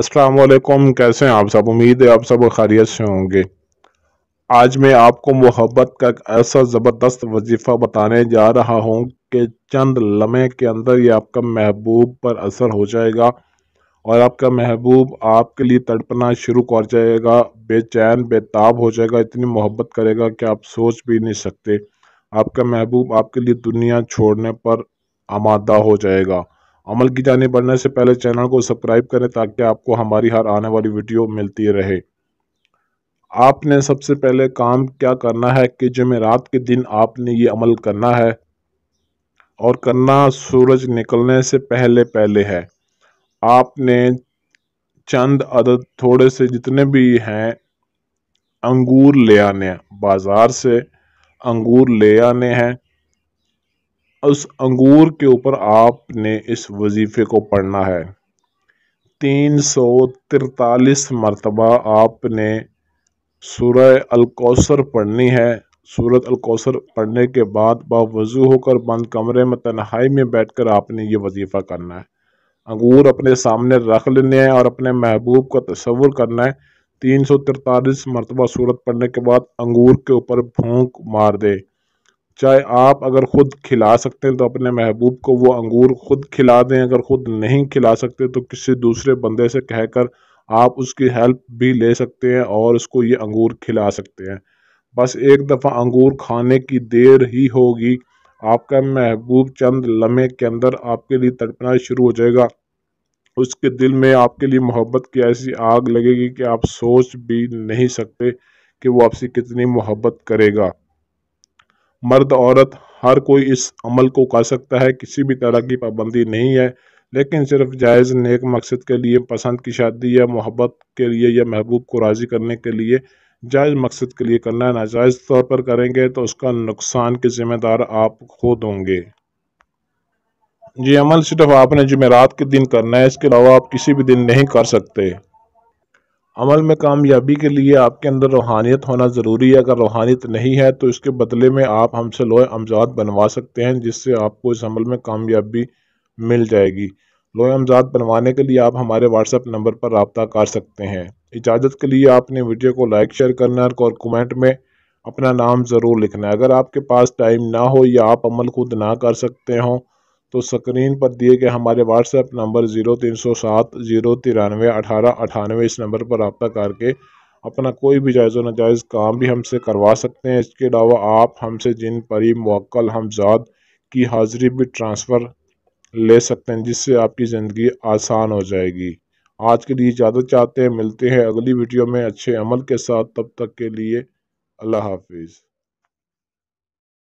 असलकुम कैसे हैं आप सब उम्मीद है आप सब खैरियत से होंगे आज मैं आपको मोहब्बत का एक ऐसा ज़बरदस्त वजीफ़ा बताने जा रहा हूँ कि चंद लम्हे के अंदर ये आपका महबूब पर असर हो जाएगा और आपका महबूब आपके लिए तड़पना शुरू कर जाएगा बेचैन बेताब हो जाएगा इतनी मोहब्बत करेगा कि आप सोच भी नहीं सकते आपका महबूब आपके लिए दुनिया छोड़ने पर आमादा हो जाएगा अमल की जाने बढ़ने से पहले चैनल को सब्सक्राइब करें ताकि आपको हमारी हर आने वाली वीडियो मिलती रहे आपने सबसे पहले काम क्या करना है कि जमेरात के दिन आपने ये अमल करना है और करना सूरज निकलने से पहले पहले है आपने चंद अदद थोड़े से जितने भी हैं अंगूर ले आने बाज़ार से अंगूर ले आने हैं उस अंगूर के ऊपर आपने इस वजीफे को पढ़ना है तीन सौ तिरतालीस मरतबा आपने सूरह अलकौसर पढ़नी है सूरत अलकौसर पढ़ने के बाद बावजू होकर बंद कमरे में तन्हाई में बैठकर आपने ये वजीफ़ा करना है अंगूर अपने सामने रख लेने हैं और अपने महबूब का तस्वुर करना है तीन सौ तिरतालीस मरतबा सूरत पढ़ने के बाद अंगूर के ऊपर भूख मार दे चाहे आप अगर ख़ुद खिला सकते हैं तो अपने महबूब को वो अंगूर ख़ुद खिला दें अगर ख़ुद नहीं खिला सकते तो किसी दूसरे बंदे से कहकर आप उसकी हेल्प भी ले सकते हैं और उसको ये अंगूर खिला सकते हैं बस एक दफ़ा अंगूर खाने की देर ही होगी आपका महबूब चंद लम्हे के अंदर आपके लिए तड़पना शुरू हो जाएगा उसके दिल में आपके लिए मोहब्बत की ऐसी आग लगेगी कि आप सोच भी नहीं सकते कि वो आपसे कितनी मोहब्बत करेगा मर्द औरत हर कोई इस अमल को कर सकता है किसी भी तरह की पाबंदी नहीं है लेकिन सिर्फ जायज़ नेक मकसद के लिए पसंद की शादी या मोहब्बत के लिए या महबूब को राज़ी करने के लिए जायज़ मकसद के लिए करना नाजायज़ तौर पर करेंगे तो उसका नुकसान के ज़िम्मेदार आप खुद होंगे ये अमल सिर्फ आपने जुमेरात के दिन करना है इसके अलावा आप किसी भी दिन नहीं कर सकते अमल में कामयाबी के लिए आपके अंदर रूहानियत होना ज़रूरी है अगर रूहानियत नहीं है तो इसके बदले में आप हमसे लोहे अमजाद बनवा सकते हैं जिससे आपको इस अमल में कामयाबी मिल जाएगी लोहे अमजाद बनवाने के लिए आप हमारे व्हाट्सएप नंबर पर रबता कर सकते हैं इजाज़त के लिए आपने वीडियो को लाइक शेयर करना और कमेंट में अपना नाम ज़रूर लिखना है अगर आपके पास टाइम ना हो या आप अमल खुद ना कर सकते हों तो स्क्रीन पर दिए गए हमारे व्हाट्सएप नंबर ज़ीरो तीन सौ सात ज़ीरो तिरानवे अठारह अठानवे इस नंबर पर रबता करके अपना कोई भी जायज़ नाजायज़ काम भी हमसे करवा सकते हैं इसके अलावा आप हमसे जिन परी मक्ल हमजाद की हाज़िरी भी ट्रांसफ़र ले सकते हैं जिससे आपकी ज़िंदगी आसान हो जाएगी आज के लिए इजाज़त चाहते हैं मिलते हैं अगली वीडियो में अच्छे अमल के साथ तब तक के लिए अल्लाह हाफिज़